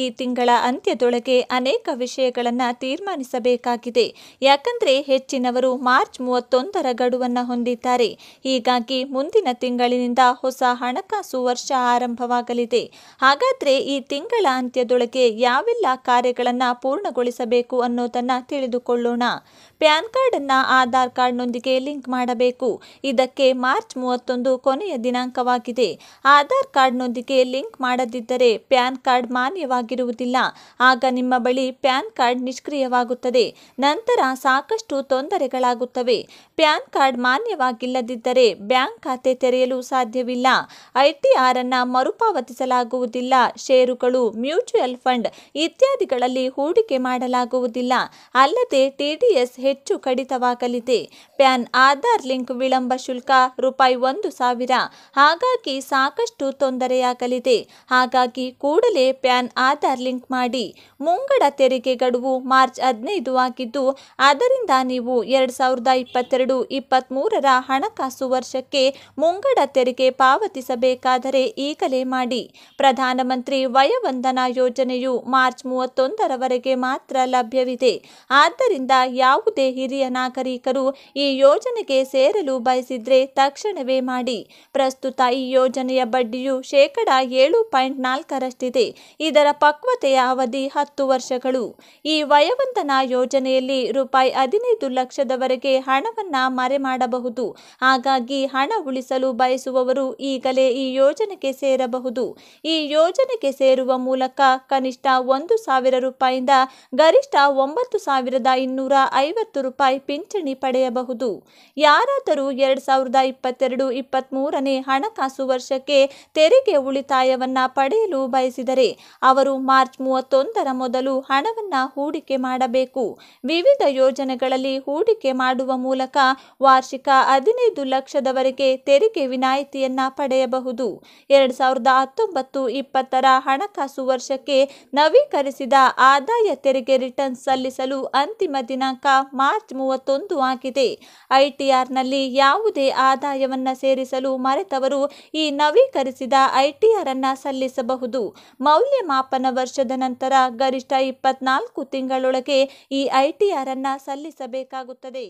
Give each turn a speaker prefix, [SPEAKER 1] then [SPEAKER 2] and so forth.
[SPEAKER 1] ಈ ತಿಂಗಳ ಅಂತ್ಯದೊಳಗೆ ಅನೇಕ ವಿಷಯಗಳನ್ನು ತೀರ್ಮಾನಿಸಬೇಕಾಗಿದೆ ಯಾಕಂದರೆ ಹೆಚ್ಚಿನವರು ಮಾರ್ಚ್ ಮೂವತ್ತೊಂದರ ಗಡುವನ್ನು ಹೊಂದಿದ್ದಾರೆ ಹೀಗಾಗಿ ಮುಂದಿನ ತಿಂಗಳಿನಿಂದ ಹೊಸ ಹಣಕಾಸು ವರ್ಷ ಆರಂಭವಾಗಲಿದೆ ಹಾಗಾದರೆ ಈ ತಿಂಗಳ ಅಂತ್ಯದೊಳಗೆ ಯಾವೆಲ್ಲ ಕಾರ್ಯಗಳನ್ನು ಪೂರ್ಣಗೊಳಿಸಬೇಕು ಅನ್ನೋದನ್ನು ತಿಳಿದುಕೊಳ್ಳೋಣ ಪ್ಯಾನ್ ಕಾರ್ಡನ್ನು ಆಧಾರ್ ಕಾರ್ಡ್ನೊಂದಿಗೆ ಲಿಂಕ್ ಮಾಡಬೇಕು ಇದಕ್ಕೆ ಮಾರ್ಚ್ ಮೂವತ್ತೊಂದು ಕೊನೆಯ ದಿನಾಂಕವಾಗಿದೆ ಆಧಾರ್ ಕಾರ್ಡ್ನೊಂದಿಗೆ ಲಿಂಕ್ ಮಾಡದಿದ್ದರೆ ಪ್ಯಾನ್ ಕಾರ್ಡ್ ಮಾನ್ಯವಾಗಿ ಲಭ್ಯವಾಗಿರುವುದಿಲ್ಲ ಆಗ ನಿಮ್ಮ ಬಳಿ ಪ್ಯಾನ್ ಕಾರ್ಡ್ ನಿಷ್ಕ್ರಿಯವಾಗುತ್ತದೆ ನಂತರ ಸಾಕಷ್ಟು ತೊಂದರೆಗಳಾಗುತ್ತವೆ ಪ್ಯಾನ್ ಕಾರ್ಡ್ ಮಾನ್ಯವಾಗಿಲ್ಲದಿದ್ದರೆ ಬ್ಯಾಂಕ್ ಖಾತೆ ತೆರೆಯಲು ಸಾಧ್ಯವಿಲ್ಲ ಐಟಿಆರ್ ಅನ್ನು ಮರುಪಾವತಿಸಲಾಗುವುದಿಲ್ಲ ಷೇರುಗಳು ಮ್ಯೂಚುವಲ್ ಫಂಡ್ ಇತ್ಯಾದಿಗಳಲ್ಲಿ ಹೂಡಿಕೆ ಮಾಡಲಾಗುವುದಿಲ್ಲ ಅಲ್ಲದೆ ಟಿಡಿಎಸ್ ಹೆಚ್ಚು ಕಡಿತವಾಗಲಿದೆ ಪ್ಯಾನ್ ಆಧಾರ್ ಲಿಂಕ್ ವಿಳಂಬ ಶುಲ್ಕ ರೂಪಾಯಿ ಒಂದು ಸಾವಿರ ಹಾಗಾಗಿ ಸಾಕಷ್ಟು ತೊಂದರೆಯಾಗಲಿದೆ ಹಾಗಾಗಿ ಕೂಡಲೇ ಪ್ಯಾನ್ ಆಧಾರ್ ಆಧಾರ್ ಲಿಂಕ್ ಮಾಡಿ ಮುಂಗಡ ತೆರಿಗೆ ಗಡುವು ಮಾರ್ಚ್ ಹದಿನೈದು ಆಗಿದ್ದು ಅದರಿಂದ ನೀವು ಎರಡು ಸಾವಿರದ ಇಪ್ಪತ್ತೆರಡು ಮೂರರ ಹಣಕಾಸು ವರ್ಷಕ್ಕೆ ಮುಂಗಡ ತೆರಿಗೆ ಪಾವತಿಸಬೇಕಾದರೆ ಈಗಲೇ ಮಾಡಿ ಪ್ರಧಾನಮಂತ್ರಿ ವಯವಂದನಾ ಯೋಜನೆಯು ಮಾರ್ಚ್ ಮೂವತ್ತೊಂದರವರೆಗೆ ಮಾತ್ರ ಲಭ್ಯವಿದೆ ಆದ್ದರಿಂದ ಯಾವುದೇ ಹಿರಿಯ ನಾಗರಿಕರು ಈ ಯೋಜನೆಗೆ ಸೇರಲು ಬಯಸಿದ್ರೆ ತಕ್ಷಣವೇ ಮಾಡಿ ಪ್ರಸ್ತುತ ಈ ಯೋಜನೆಯ ಬಡ್ಡಿಯು ಶೇಕಡ ಏಳು ಪಾಯಿಂಟ್ ನಾಲ್ಕರಷ್ಟಿದೆ ಇದರ ಪಕ್ವತೆಯ ಅವಧಿ ಹತ್ತು ವರ್ಷಗಳು ಈ ವಯವಂತನ ಯೋಜನೆಯಲ್ಲಿ ರೂಪಾಯಿ ಹದಿನೈದು ಲಕ್ಷದವರೆಗೆ ಹಣವನ್ನು ಮರೆ ಮಾಡಬಹುದು ಹಾಗಾಗಿ ಹಣ ಉಳಿಸಲು ಬಯಸುವವರು ಈಗಲೇ ಈ ಯೋಜನೆಗೆ ಸೇರಬಹುದು ಈ ಯೋಜನೆಗೆ ಸೇರುವ ಮೂಲಕ ಕನಿಷ್ಠ ಒಂದು ಸಾವಿರ ರೂಪಾಯಿಂದ ಗರಿಷ್ಠ ಒಂಬತ್ತು ಸಾವಿರದ ಇನ್ನೂರ ಐವತ್ತು ರೂಪಾಯಿ ಪಿಂಚಣಿ ಪಡೆಯಬಹುದು ಯಾರಾದರೂ ಎರಡು ಸಾವಿರದ ಇಪ್ಪತ್ತೆರಡು ಮೂರನೇ ಹಣಕಾಸು ವರ್ಷಕ್ಕೆ ತೆರಿಗೆ ಉಳಿತಾಯವನ್ನು ಪಡೆಯಲು ಬಯಸಿದರೆ ಅವರು ಮಾರ್ಚ್ ಮೂವತ್ತೊಂದರ ಮೊದಲು ಹಣವನ್ನು ಹೂಡಿಕೆ ಮಾಡಬೇಕು ವಿವಿಧ ಯೋಜನೆಗಳಲ್ಲಿ ಹೂಡಿಕೆ ಮಾಡುವ ಮೂಲಕ ವಾರ್ಷಿಕ ಹದಿನೈದು ಲಕ್ಷದವರೆಗೆ ತೆರಿಗೆ ವಿನಾಯಿತಿಯನ್ನು ಪಡೆಯಬಹುದು ಎರಡು ಸಾವಿರದ ಹತ್ತೊಂಬತ್ತು ಇಪ್ಪತ್ತರ ಹಣಕಾಸು ವರ್ಷಕ್ಕೆ ನವೀಕರಿಸಿದ ಆದಾಯ ತೆರಿಗೆ ರಿಟರ್ನ್ ಸಲ್ಲಿಸಲು ಅಂತಿಮ ದಿನಾಂಕ ಮಾರ್ಚ್ ಮೂವತ್ತೊಂದು ಆಗಿದೆ ಐಟಿಆರ್ನಲ್ಲಿ ಯಾವುದೇ ಆದಾಯವನ್ನು ಸೇರಿಸಲು ಮರೆತವರು ಈ ನವೀಕರಿಸಿದ ಐಟಿಆರ್ ಅನ್ನು ಸಲ್ಲಿಸಬಹುದು ಮೌಲ್ಯಮಾಪನ ವರ್ಷದ ನಂತರ ಗರಿಷ್ಠ ಇಪ್ಪತ್ನಾಲ್ಕು ತಿಂಗಳೊಳಗೆ ಈ ಐಟಿಆರ್ ಅನ್ನು ಸಲ್ಲಿಸಬೇಕಾಗುತ್ತದೆ